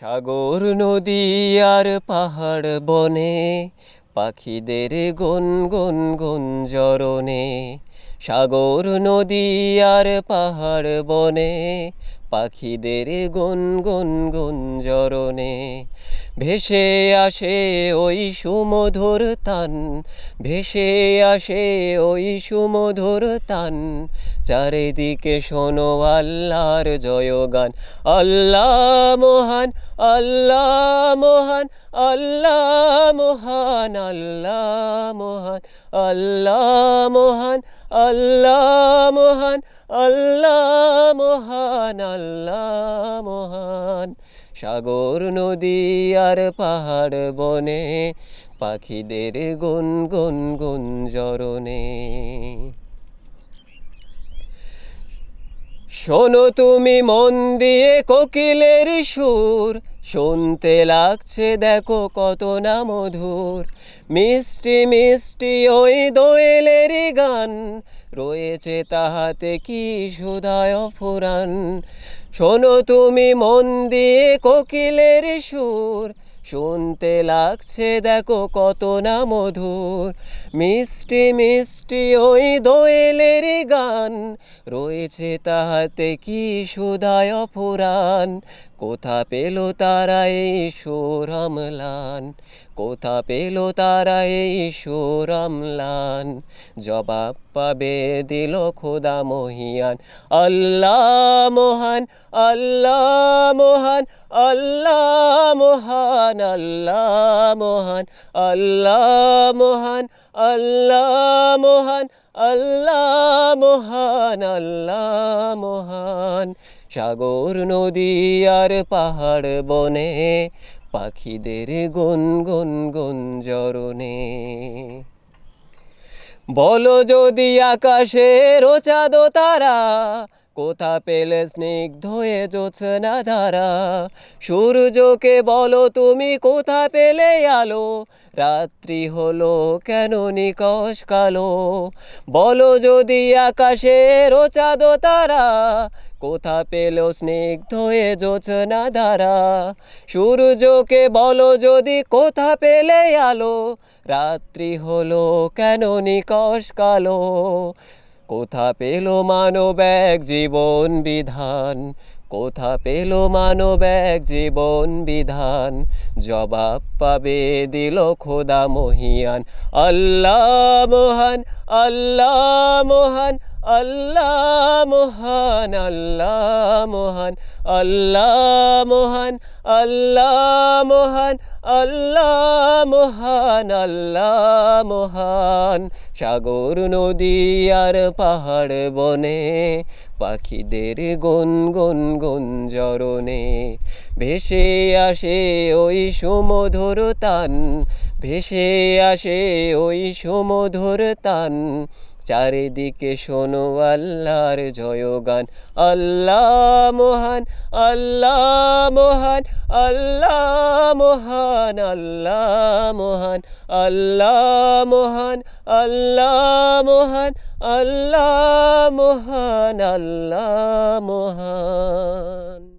সাগর নদী আর পাহাড় বনে পাখিদের গন গন গন জরণে সাগর নদী আর পাহাড় বনে পাখিদের গন গন গন জরণে ভেসে আসে ওই সুমধুর তান ভেসে আসে ওই সুমধুর তান চারিদিকে শোনো আল্লাহর জয়গান আল্লাহ মহান আল্লাহ মহান আল্লাহ মহান আল্লাহ মহান আল্লাহ মহান আল্লাহ মহান আল্লাহ মহান আল্লাহ মহান সাগর নদী আর পাহাড় বনে পাখিদের গুন গুন গুন জরণে শোনো তুমি মন দিয়ে কোকিলের সুর শুনতে লাগছে দেখো কত না মধুর মিষ্টি মিষ্টি ওই দোয়েলের গান রয়েছে তাহাতে কি সুধায় ফুরান শোনো তুমি মন দিয়ে কোকিলের সুর শুনতে লাগছে দেখো কত না মধুর মিষ্টি মিষ্টি ওই দোয়েলের গান রয়েছে তাহাতে কি সুদায় অফুরান কোথা পেল তারা এই সোরমলান কোথা পেল তারা এই সোরমলান জবাব পাবে দিল খোদা মহিয়ান আল্লাহ মহান আল্লাহ মহান আল্লাহ মহান আল্লাহ মহান আল্লাহ মহান আল্লাহ মহান আল্লাহ মহান আল্লাহ মহান সাগর নদী আর পাহাড় বনে পাখিদের গুন গুন গুন জরণে বলো যদি আকাশের ও চাঁদ তারা কোথা পেলে স্নিগ্ধ এ জোৎসনা ধারা সূর্যকে বলো তুমি কোথা পেলে আলো রাত্রি হলো কেন নিকশ কালো বলো যদি আকাশের চাঁদ তারা কোথা পেল স্নিগ্ধ এ জোৎসনা ধারা সূর্যকে বলো যদি কোথা পেলে আলো রাত্রি হলো কেন নিকশ কালো কোথা পেল মানব এক জীবন বিধান কোথা পেল মানব এক জীবন বিধান জবাব পাবে দিল খোদা মহিয়ান আল্লাহ মহান আল্লাহ মহান আল্লাহ মহান আল্লাহ মহান আল্লাহ মহান আল্লাহ মহান আল্লাহ মহান আল্লাহ মহান সাগর নদী আর পাহাড় বনে পাখিদের গন গন গন জরণে ভেসে আসে ওই সুমধুর তান ভেসে আসে ওই সুমধুর তান চারিদিকে শোনো আল্লাহর জয়গান আল্লাহ মহান আল্লাহ মহান আল্লাহ মহান আল্লাহ মহান আল্লাহ মহান আল্লাহ মহান আল্লাহ মহান আল্লাহ মহান